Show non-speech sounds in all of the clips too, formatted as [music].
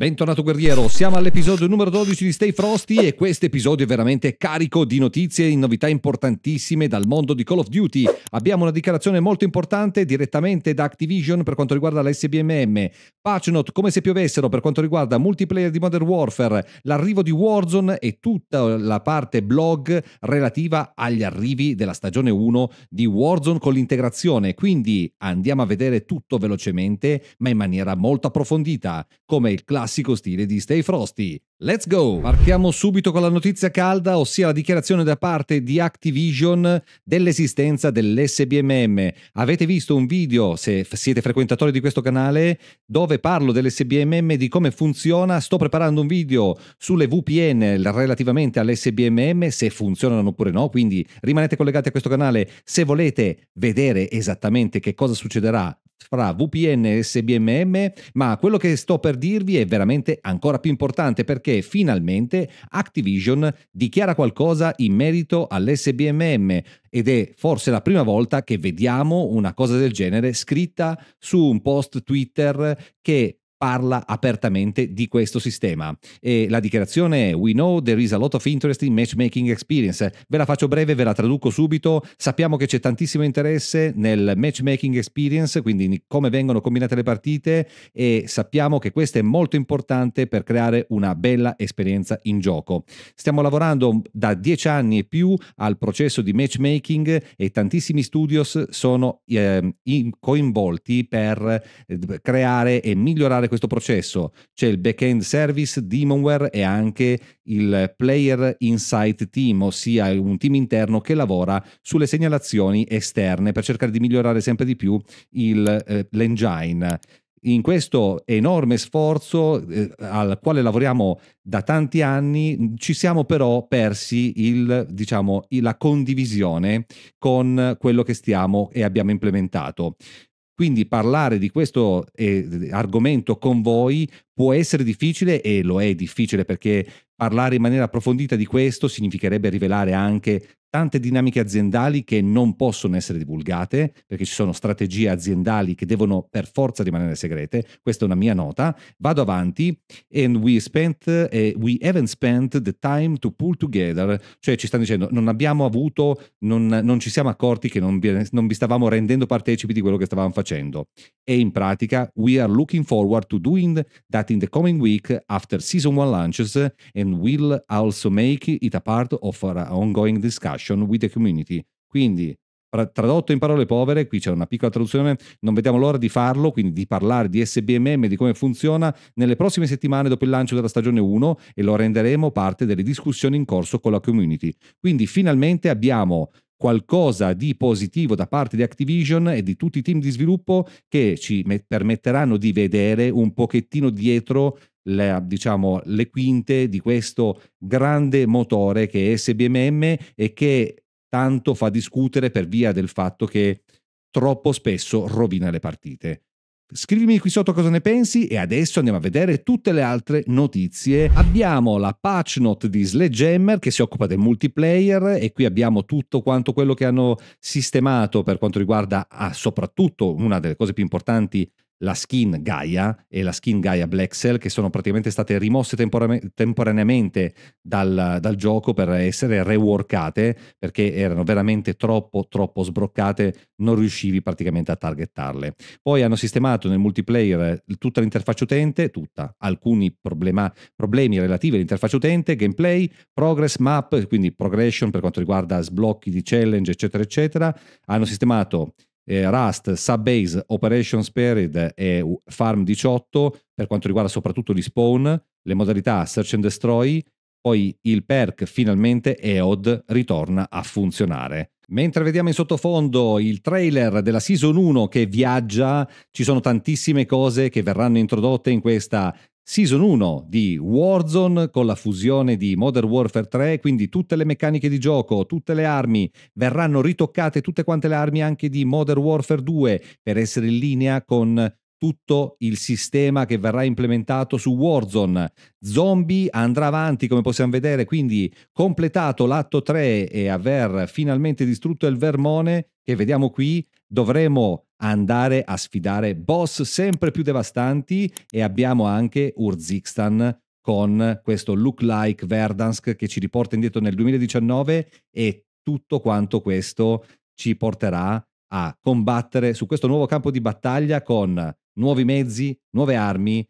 Bentornato guerriero, siamo all'episodio numero 12 di Stay Frosty e questo episodio è veramente carico di notizie e novità importantissime dal mondo di Call of Duty. Abbiamo una dichiarazione molto importante direttamente da Activision per quanto riguarda l'SBMM, SBMM, Patchnote come se piovessero per quanto riguarda multiplayer di Modern Warfare, l'arrivo di Warzone e tutta la parte blog relativa agli arrivi della stagione 1 di Warzone con l'integrazione. Quindi andiamo a vedere tutto velocemente ma in maniera molto approfondita, come il classico classico stile di Stay Frosty. Let's go! Partiamo subito con la notizia calda, ossia la dichiarazione da parte di Activision dell'esistenza dell'SBMM. Avete visto un video, se siete frequentatori di questo canale, dove parlo dell'SBMM e di come funziona. Sto preparando un video sulle VPN relativamente all'SBMM, se funzionano oppure no, quindi rimanete collegati a questo canale se volete vedere esattamente che cosa succederà fra VPN e SBMM, ma quello che sto per dirvi è veramente ancora più importante perché perché finalmente Activision dichiara qualcosa in merito all'SBMM ed è forse la prima volta che vediamo una cosa del genere scritta su un post Twitter che parla apertamente di questo sistema. E la dichiarazione è We know there is a lot of interest in matchmaking experience. Ve la faccio breve, ve la traduco subito. Sappiamo che c'è tantissimo interesse nel matchmaking experience, quindi in come vengono combinate le partite e sappiamo che questo è molto importante per creare una bella esperienza in gioco. Stiamo lavorando da dieci anni e più al processo di matchmaking e tantissimi studios sono eh, coinvolti per eh, creare e migliorare questo processo c'è il backend service, Demonware e anche il Player Insight Team, ossia un team interno che lavora sulle segnalazioni esterne per cercare di migliorare sempre di più il, eh, l'engine in questo enorme sforzo eh, al quale lavoriamo da tanti anni ci siamo però persi il, diciamo, la condivisione con quello che stiamo e abbiamo implementato. Quindi parlare di questo eh, argomento con voi può essere difficile e lo è difficile perché parlare in maniera approfondita di questo significherebbe rivelare anche tante dinamiche aziendali che non possono essere divulgate perché ci sono strategie aziendali che devono per forza rimanere segrete. Questa è una mia nota. Vado avanti. And we spent, eh, we haven't spent the time to pull together. Cioè ci stanno dicendo non abbiamo avuto, non, non ci siamo accorti che non vi, non vi stavamo rendendo partecipi di quello che stavamo facendo. E in pratica we are looking forward to doing that in the coming week after season one launches and we'll also make it a part of our ongoing discussion. Discussion with the Community. Quindi, tradotto in parole povere, qui c'è una piccola traduzione, non vediamo l'ora di farlo, quindi di parlare di SBMM, e di come funziona nelle prossime settimane dopo il lancio della stagione 1 e lo renderemo parte delle discussioni in corso con la community. Quindi finalmente abbiamo qualcosa di positivo da parte di Activision e di tutti i team di sviluppo che ci permetteranno di vedere un pochettino dietro la, diciamo, le quinte di questo grande motore che è SBMM e che tanto fa discutere per via del fatto che troppo spesso rovina le partite. Scrivimi qui sotto cosa ne pensi e adesso andiamo a vedere tutte le altre notizie. Abbiamo la patch note di Sledgehammer che si occupa del multiplayer e qui abbiamo tutto quanto quello che hanno sistemato per quanto riguarda ah, soprattutto una delle cose più importanti la skin Gaia e la skin Gaia Black che sono praticamente state rimosse temporane- temporaneamente dal, dal, gioco per essere reworkate perché erano veramente troppo troppo sbroccate non riuscivi praticamente a targettarle poi hanno sistemato nel multiplayer tutta l'interfaccia utente tutta alcuni problema- problemi relativi all'interfaccia utente gameplay progress map quindi progression per quanto riguarda sblocchi di challenge eccetera eccetera hanno sistemato eh, Rust, Subbase, Operation Spirit e Farm 18 per quanto riguarda soprattutto gli spawn, le modalità Search and Destroy, poi il perk finalmente EOD ritorna a funzionare. Mentre vediamo in sottofondo il trailer della Season 1 che viaggia, ci sono tantissime cose che verranno introdotte in questa Season 1 di Warzone con la fusione di Modern Warfare 3, quindi tutte le meccaniche di gioco, tutte le armi, verranno ritoccate tutte quante le armi anche di Modern Warfare 2 per essere in linea con tutto il sistema che verrà implementato su Warzone. Zombie andrà avanti come possiamo vedere, quindi completato l'atto 3 e aver finalmente distrutto il vermone, che vediamo qui dovremo andare a sfidare boss sempre più devastanti e abbiamo anche Urzikstan con questo look like Verdansk che ci riporta indietro nel 2019 e tutto quanto questo ci porterà a combattere su questo nuovo campo di battaglia con nuovi mezzi, nuove armi,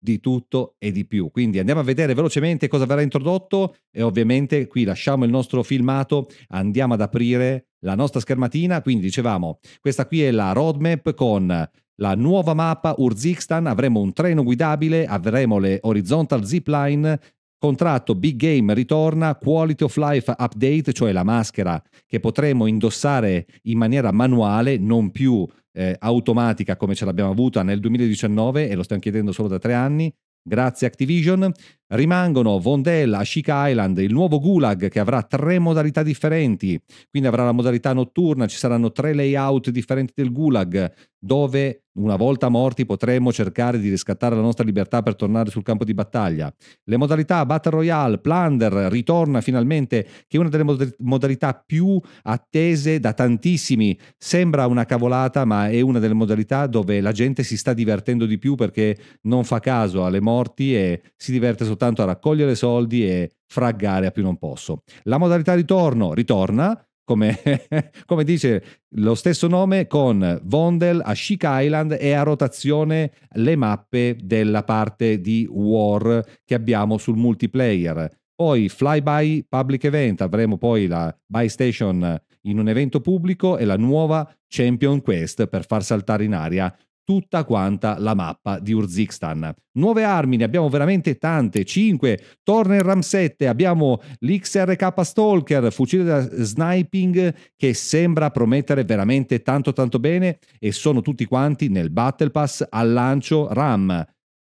di tutto e di più. Quindi andiamo a vedere velocemente cosa verrà introdotto e ovviamente qui lasciamo il nostro filmato, andiamo ad aprire la nostra schermatina, quindi dicevamo, questa qui è la roadmap con la nuova mappa Urzikstan, avremo un treno guidabile, avremo le horizontal zipline, contratto Big Game ritorna, Quality of Life Update, cioè la maschera che potremo indossare in maniera manuale, non più eh, automatica come ce l'abbiamo avuta nel 2019 e lo stiamo chiedendo solo da tre anni, grazie Activision, Rimangono Vondel, Ashik Island, il nuovo Gulag che avrà tre modalità differenti, quindi avrà la modalità notturna, ci saranno tre layout differenti del Gulag, dove una volta morti potremo cercare di riscattare la nostra libertà per tornare sul campo di battaglia. Le modalità Battle Royale, Plunder ritorna finalmente, che è una delle modalità più attese da tantissimi. Sembra una cavolata, ma è una delle modalità dove la gente si sta divertendo di più perché non fa caso alle morti e si diverte soltanto soltanto a raccogliere soldi e fraggare a più non posso. La modalità ritorno ritorna, come, [laughs] come dice lo stesso nome, con Vondel a Chic Island e a rotazione le mappe della parte di War che abbiamo sul multiplayer. Poi Flyby Public Event, avremo poi la Buy Station in un evento pubblico e la nuova Champion Quest per far saltare in aria tutta quanta la mappa di Urzikstan. Nuove armi, ne abbiamo veramente tante, 5, Torner Ram 7, abbiamo l'XRK Stalker, fucile da sniping che sembra promettere veramente tanto tanto bene e sono tutti quanti nel Battle Pass al lancio Ram.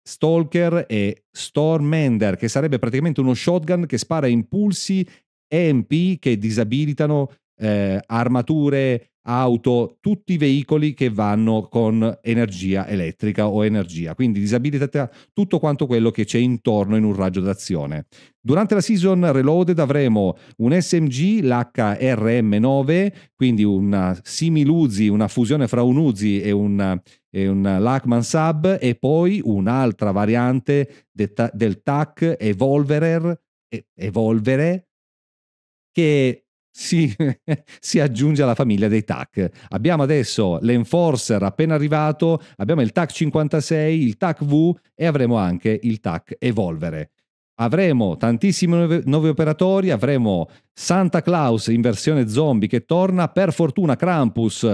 Stalker e Stormender, che sarebbe praticamente uno shotgun che spara impulsi EMP che disabilitano eh, armature, auto, tutti i veicoli che vanno con energia elettrica o energia, quindi disabilità tutto quanto quello che c'è intorno in un raggio d'azione. Durante la season reloaded avremo un SMG, l'HRM9, quindi una similuzi, una fusione fra un Uzi e un, e un Lachman Sub e poi un'altra variante del TAC Evolverer, Evolvere che si, [laughs] si, aggiunge alla famiglia dei TAC. Abbiamo adesso l'Enforcer appena arrivato, abbiamo il TAC 56, il TAC V e avremo anche il TAC Evolvere. Avremo tantissimi nuovi, nuovi operatori, avremo Santa Claus in versione zombie che torna, per fortuna Krampus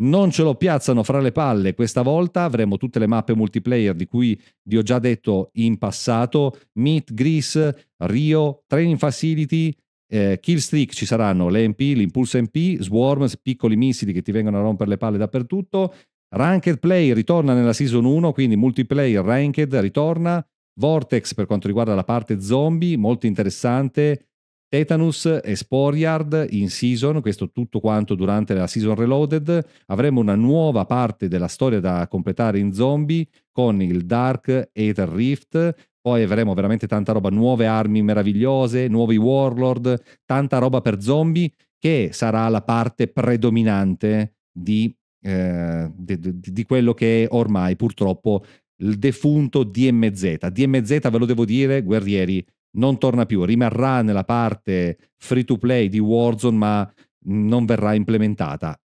non ce lo piazzano fra le palle questa volta, avremo tutte le mappe multiplayer di cui vi ho già detto in passato, Meet Greece, Rio, Training Facility, eh, Killstreak ci saranno le MP, l'Impulse MP, Swarms, piccoli missili che ti vengono a rompere le palle dappertutto. Ranked Play ritorna nella Season 1, quindi multiplayer Ranked ritorna. Vortex per quanto riguarda la parte zombie, molto interessante. Tetanus e Sporyard in season, questo tutto quanto durante la season reloaded. Avremo una nuova parte della storia da completare in zombie con il Dark Aether Rift, poi avremo veramente tanta roba, nuove armi meravigliose, nuovi warlord, tanta roba per zombie che sarà la parte predominante di, eh, di, di quello che è ormai purtroppo il defunto DMZ. DMZ, ve lo devo dire, guerrieri, non torna più, rimarrà nella parte free to play di Warzone, ma non verrà implementata.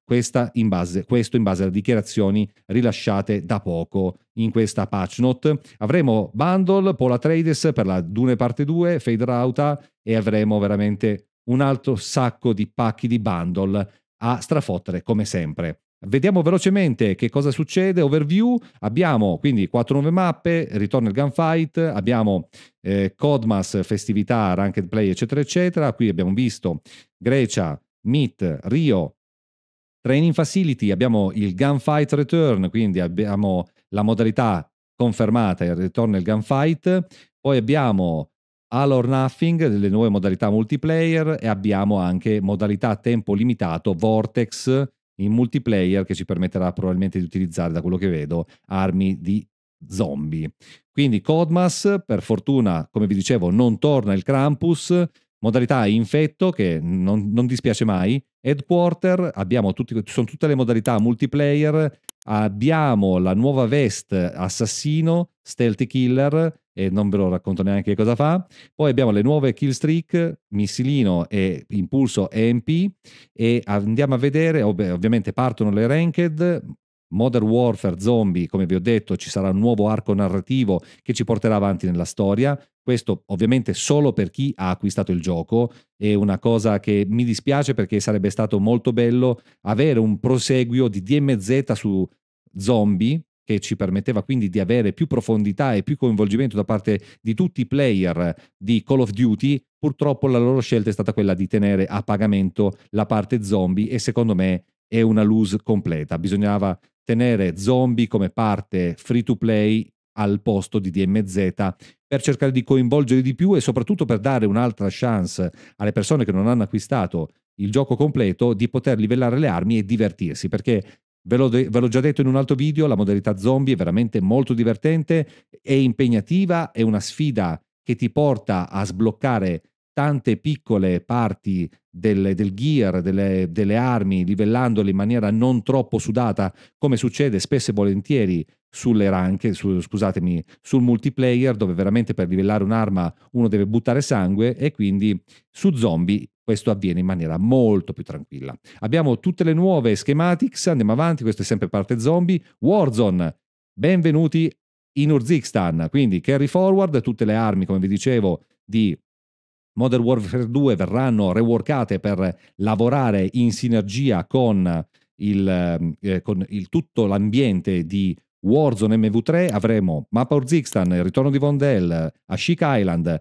In base, questo in base alle dichiarazioni rilasciate da poco in questa patch note. Avremo bundle, Polatrades per la Dune parte 2, Fade Rauta e avremo veramente un altro sacco di pacchi di bundle a strafottere come sempre. Vediamo velocemente che cosa succede. Overview, abbiamo quindi quattro nuove mappe, ritorno al gunfight, abbiamo eh, Codmas, festività, ranked play, eccetera, eccetera. Qui abbiamo visto Grecia, Meet, Rio, Training Facility, abbiamo il Gunfight Return, quindi abbiamo la modalità confermata, il ritorno al Gunfight, poi abbiamo All or Nothing, delle nuove modalità multiplayer e abbiamo anche modalità a tempo limitato, Vortex in multiplayer che ci permetterà probabilmente di utilizzare, da quello che vedo, armi di zombie. Quindi Codmas, per fortuna, come vi dicevo, non torna il Krampus, modalità infetto che non, non dispiace mai, headquarter, tutti, sono tutte le modalità multiplayer, abbiamo la nuova vest assassino, stealthy killer e non ve lo racconto neanche cosa fa, poi abbiamo le nuove killstreak, missilino e impulso EMP e andiamo a vedere, ovviamente partono le ranked, Modern Warfare Zombie, come vi ho detto, ci sarà un nuovo arco narrativo che ci porterà avanti nella storia. Questo ovviamente solo per chi ha acquistato il gioco, è una cosa che mi dispiace perché sarebbe stato molto bello avere un proseguio di DMZ su zombie che ci permetteva quindi di avere più profondità e più coinvolgimento da parte di tutti i player di Call of Duty, purtroppo la loro scelta è stata quella di tenere a pagamento la parte zombie e secondo me e una lose completa. Bisognava tenere zombie come parte free to play al posto di DMZ per cercare di coinvolgere di più e soprattutto per dare un'altra chance alle persone che non hanno acquistato il gioco completo di poter livellare le armi e divertirsi perché Ve l'ho, de- ve l'ho, già detto in un altro video, la modalità zombie è veramente molto divertente, è impegnativa, è una sfida che ti porta a sbloccare tante piccole parti del, del gear, delle, delle, armi, livellandole in maniera non troppo sudata, come succede spesso e volentieri sulle ranche, su, scusatemi, sul multiplayer, dove veramente per livellare un'arma uno deve buttare sangue e quindi su zombie questo avviene in maniera molto più tranquilla. Abbiamo tutte le nuove schematics, andiamo avanti, questo è sempre parte zombie. Warzone, benvenuti in Urzikstan, quindi carry forward, tutte le armi, come vi dicevo, di Modern Warfare 2 verranno reworkate per lavorare in sinergia con, il, ehm, eh, con il, tutto l'ambiente di Warzone MV3, avremo Mappa Urzikstan, il ritorno di Vondel, Ashik Island,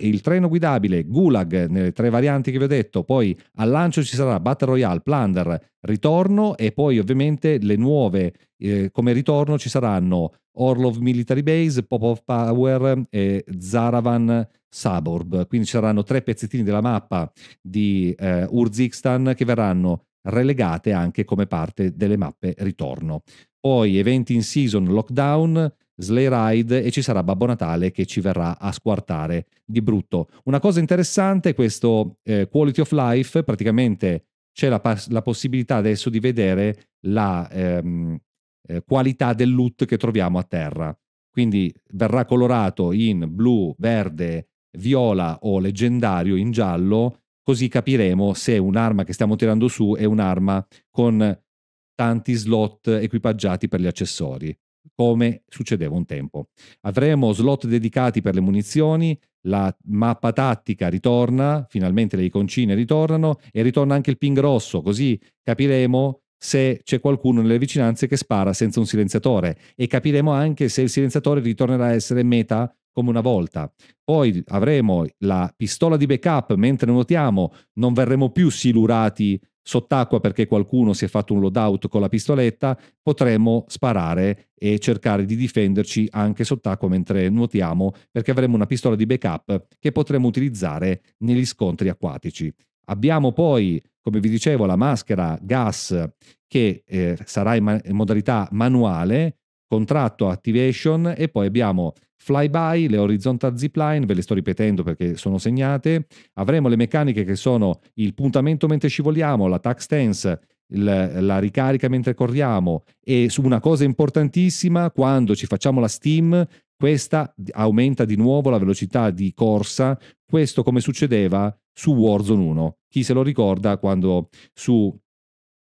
il treno guidabile, Gulag nelle tre varianti che vi ho detto, poi al lancio ci sarà Battle Royale, Plunder, Ritorno e poi ovviamente le nuove eh, come ritorno ci saranno Orlov Military Base, Pop of Power e Zaravan Suburb. Quindi ci saranno tre pezzettini della mappa di eh, Urzikstan che verranno relegate anche come parte delle mappe ritorno. Poi eventi in season, lockdown, sleigh ride e ci sarà Babbo Natale che ci verrà a squartare di brutto. Una cosa interessante è questo eh, quality of life, praticamente c'è la, la possibilità adesso di vedere la ehm, eh, qualità del loot che troviamo a terra. Quindi verrà colorato in blu, verde, viola o leggendario in giallo, così capiremo se un'arma che stiamo tirando su è un'arma con tanti slot equipaggiati per gli accessori, come succedeva un tempo. Avremo slot dedicati per le munizioni, la mappa tattica ritorna, finalmente le iconcine ritornano e ritorna anche il ping rosso, così capiremo se c'è qualcuno nelle vicinanze che spara senza un silenziatore e capiremo anche se il silenziatore ritornerà a essere meta come una volta. Poi avremo la pistola di backup mentre nuotiamo, non verremo più silurati sott'acqua perché qualcuno si è fatto un loadout con la pistoletta, potremo sparare e cercare di difenderci anche sott'acqua mentre nuotiamo perché avremo una pistola di backup che potremo utilizzare negli scontri acquatici. Abbiamo poi, come vi dicevo, la maschera gas che eh, sarà in, man- in modalità manuale, contratto activation e poi abbiamo Flyby, le horizontal zipline, ve le sto ripetendo perché sono segnate, avremo le meccaniche che sono il puntamento mentre scivoliamo, la tax stance, il, la ricarica mentre corriamo e su una cosa importantissima, quando ci facciamo la steam, questa aumenta di nuovo la velocità di corsa, questo come succedeva su Warzone 1. Chi se lo ricorda quando su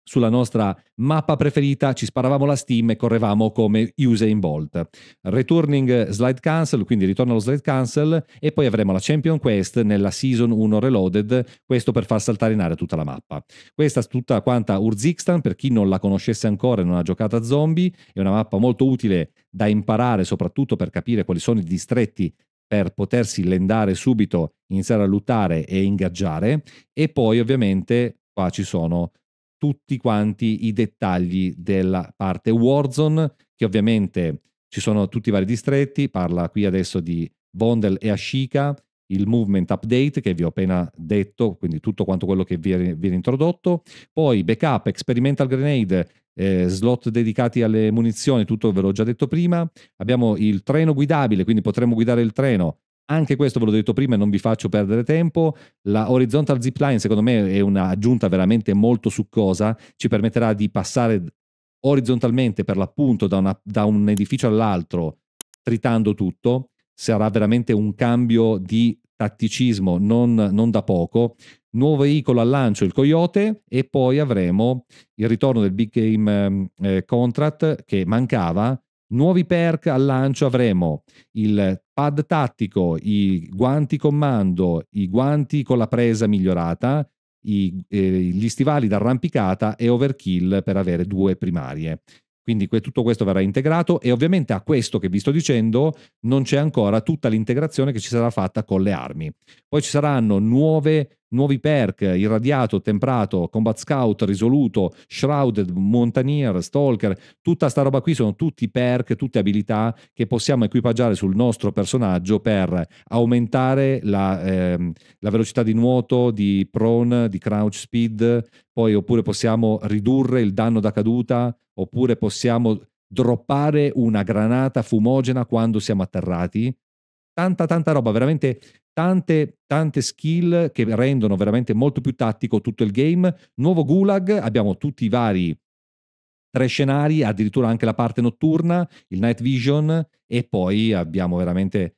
sulla nostra mappa preferita, ci sparavamo la Steam e correvamo come Usain Bolt. Returning slide cancel, quindi ritorno allo slide cancel e poi avremo la Champion Quest nella Season 1 Reloaded, questo per far saltare in aria tutta la mappa. Questa è tutta quanta Urzixtan, per chi non la conoscesse ancora e non ha giocato a zombie, è una mappa molto utile da imparare soprattutto per capire quali sono i distretti per potersi lendare subito, iniziare a lottare e ingaggiare e poi ovviamente qua ci sono tutti quanti i dettagli della parte Warzone, che ovviamente ci sono tutti i vari distretti, parla qui adesso di Vondel e Ashika, il movement update che vi ho appena detto, quindi tutto quanto quello che viene, viene introdotto, poi backup, experimental grenade, eh, slot dedicati alle munizioni, tutto ve l'ho già detto prima, abbiamo il treno guidabile, quindi potremo guidare il treno, anche questo ve l'ho detto prima e non vi faccio perdere tempo. La horizontal zipline, secondo me, è un'aggiunta veramente molto succosa. Ci permetterà di passare orizzontalmente, per l'appunto, da, una, da un edificio all'altro, tritando tutto. Sarà veramente un cambio di tatticismo non, non, da poco. Nuovo veicolo al lancio, il Coyote, e poi avremo il ritorno del Big Game eh, Contract che mancava. Nuovi perk al lancio avremo il pad tattico, i guanti comando, i guanti con la presa migliorata, i, eh, gli stivali d'arrampicata e overkill per avere due primarie. Quindi que- tutto questo verrà integrato e ovviamente a questo che vi sto dicendo non c'è ancora tutta l'integrazione che ci sarà fatta con le armi. Poi ci saranno nuove Nuovi perk, irradiato, temprato, combat scout, risoluto, shrouded, mountaineer, stalker, tutta sta roba qui sono tutti perk, tutte abilità che possiamo equipaggiare sul nostro personaggio per aumentare la, ehm, la velocità di nuoto, di prone, di crouch speed, poi oppure possiamo ridurre il danno da caduta, oppure possiamo droppare una granata fumogena quando siamo atterrati tanta tanta roba, veramente tante tante skill che rendono veramente molto più tattico tutto il game. Nuovo Gulag, abbiamo tutti i vari tre scenari, addirittura anche la parte notturna, il night vision e poi abbiamo veramente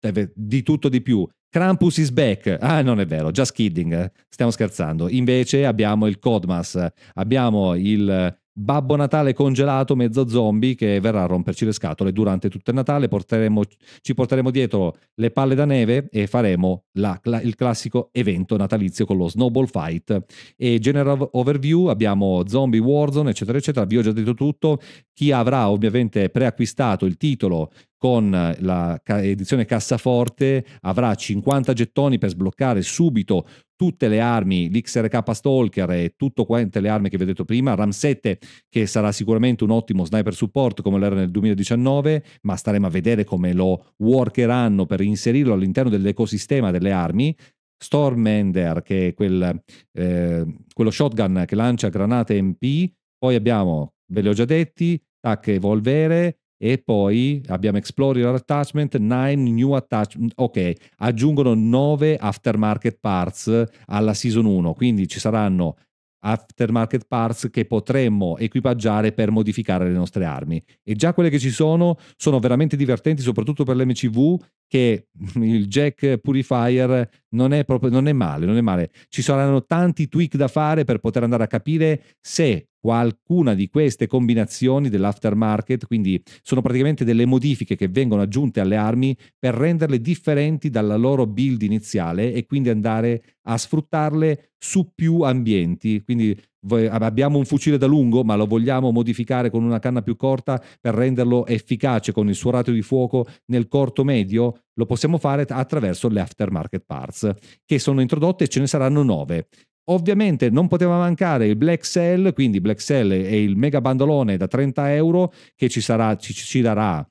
eh, di tutto di più. Krampus is back. Ah, non è vero, just kidding. Eh, stiamo scherzando. Invece abbiamo il Codmas, abbiamo il Babbo Natale congelato, mezzo zombie, che verrà a romperci le scatole durante tutto il Natale. Porteremo, ci porteremo dietro le palle da neve e faremo la, il classico evento natalizio con lo snowball fight. E general overview abbiamo zombie Warzone, eccetera, eccetera. Vi ho già detto tutto. Chi avrà ovviamente preacquistato il titolo con la edizione cassaforte avrà 50 gettoni per sbloccare subito tutte le armi, l'XRK Stalker e tutte le armi che vi ho detto prima, RAM 7 che sarà sicuramente un ottimo sniper support come l'era nel 2019, ma staremo a vedere come lo workeranno per inserirlo all'interno dell'ecosistema delle armi. Stormender che è quel, eh, quello shotgun che lancia granate MP, poi abbiamo, ve le ho già detti, tac evolvere, e poi abbiamo Explorer Attachment, 9 New Attachment, ok, aggiungono 9 aftermarket parts alla Season 1, quindi ci saranno aftermarket parts che potremmo equipaggiare per modificare le nostre armi. E già quelle che ci sono sono veramente divertenti, soprattutto per l'MCV, che il Jack Purifier non è, proprio, non è male, non è male. Ci saranno tanti tweak da fare per poter andare a capire se qualcuna di queste combinazioni dell'aftermarket, quindi sono praticamente delle modifiche che vengono aggiunte alle armi per renderle differenti dalla loro build iniziale e quindi andare a sfruttarle su più ambienti, quindi abbiamo un fucile da lungo ma lo vogliamo modificare con una canna più corta per renderlo efficace con il suo ratio di fuoco nel corto medio, lo possiamo fare attraverso le aftermarket parts che sono introdotte e ce ne saranno nove. Ovviamente non poteva mancare il Black Cell, quindi Black Cell è il mega bandolone da 30 euro che ci, sarà, ci, ci darà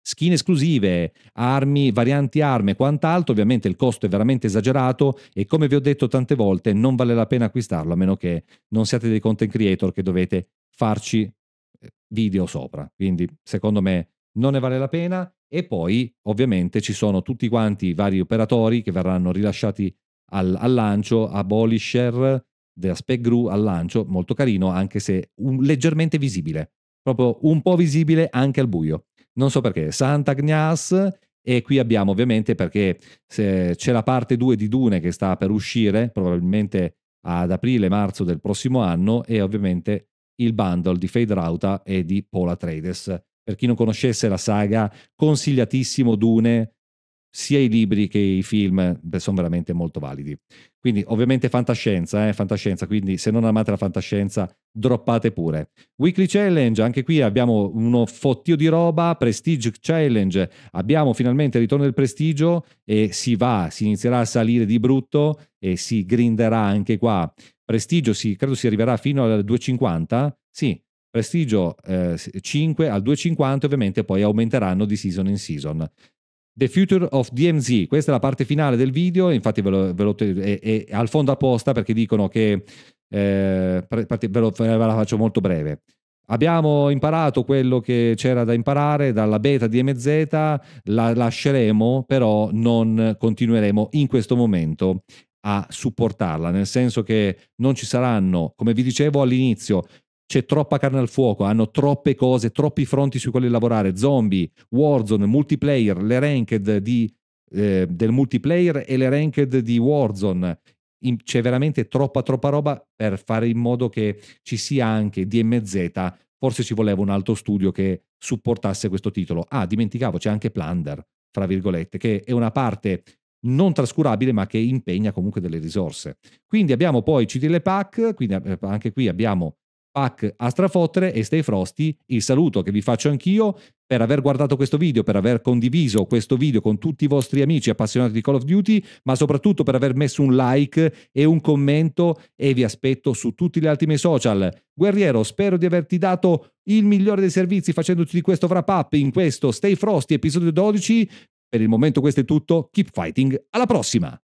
skin esclusive, armi, varianti armi e quant'altro, ovviamente il costo è veramente esagerato e come vi ho detto tante volte non vale la pena acquistarlo a meno che non siate dei content creator che dovete farci eh, video sopra, quindi secondo me non ne vale la pena e poi ovviamente ci sono tutti quanti i vari operatori che verranno rilasciati al, al lancio, Abolisher della Gru al lancio, molto carino, anche se un, leggermente visibile, proprio un po' visibile anche al buio. Non so perché, Santa Gnas e qui abbiamo ovviamente perché c'è la parte 2 di Dune che sta per uscire, probabilmente ad aprile-marzo del prossimo anno, e ovviamente il bundle di Fade Rauta e di Pola Trades. Per chi non conoscesse la saga, consigliatissimo Dune, sia i libri che i film beh, sono veramente molto validi. Quindi ovviamente fantascienza, eh, fantascienza, quindi se non amate la fantascienza droppate pure. Weekly Challenge, anche qui abbiamo uno fottio di roba, Prestige Challenge, abbiamo finalmente il ritorno del prestigio e si va, si inizierà a salire di brutto e si grinderà anche qua. Prestigio sì, credo si arriverà fino al 250, sì, Prestigio eh, 5 al 2,50 ovviamente poi aumenteranno di season in season. The Future of DMZ, questa è la parte finale del video, infatti ve lo, ve lo, è, è, al fondo apposta perché dicono che, eh, ve, lo, ve la faccio molto breve. Abbiamo imparato quello che c'era da imparare dalla beta DMZ, la lasceremo, però non continueremo in questo momento a supportarla, nel senso che non ci saranno, come vi dicevo all'inizio, c'è troppa carne al fuoco, hanno troppe cose, troppi fronti sui quali lavorare, zombie, Warzone, multiplayer, le ranked di, eh, del multiplayer e le ranked di Warzone. In, c'è veramente troppa troppa roba per fare in modo che ci sia anche DMZ, forse ci voleva un altro studio che supportasse questo titolo. Ah, dimenticavo, c'è anche Plunder, fra virgolette, che è una parte non trascurabile ma che impegna comunque delle risorse. Quindi abbiamo poi CDL Pack, quindi eh, anche qui abbiamo Pac a strafottere e Stay Frosty il saluto che vi faccio anch'io per aver guardato questo video, per aver condiviso questo video con tutti i vostri amici appassionati di Call of Duty, ma soprattutto per aver messo un like e un commento e vi aspetto su tutti gli altri miei social. Guerriero, spero di averti dato il migliore dei servizi facendoti di questo wrap up in questo Stay Frosty episodio 12. Per il momento questo è tutto, keep fighting, alla prossima!